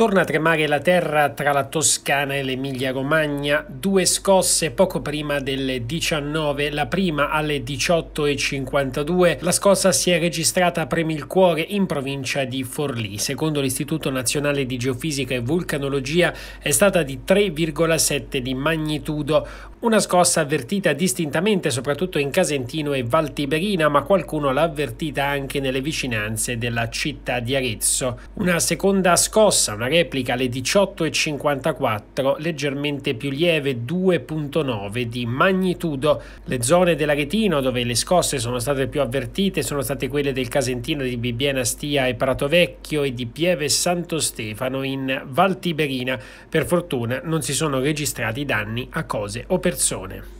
Torna a tremare la terra tra la Toscana e l'Emilia-Romagna, due scosse poco prima delle 19, la prima alle 18.52. La scossa si è registrata a Premi il Cuore in provincia di Forlì. Secondo l'Istituto Nazionale di Geofisica e Vulcanologia è stata di 3,7 di magnitudo, una scossa avvertita distintamente soprattutto in Casentino e Valtiberina, ma qualcuno l'ha avvertita anche nelle vicinanze della città di Arezzo. Una seconda scossa, una replica alle 18.54 leggermente più lieve 2.9 di magnitudo. Le zone dell'Aretino dove le scosse sono state più avvertite sono state quelle del Casentino di Bibbiena Stia e Pratovecchio e di Pieve Santo Stefano in Val Tiberina. Per fortuna non si sono registrati danni a cose o persone.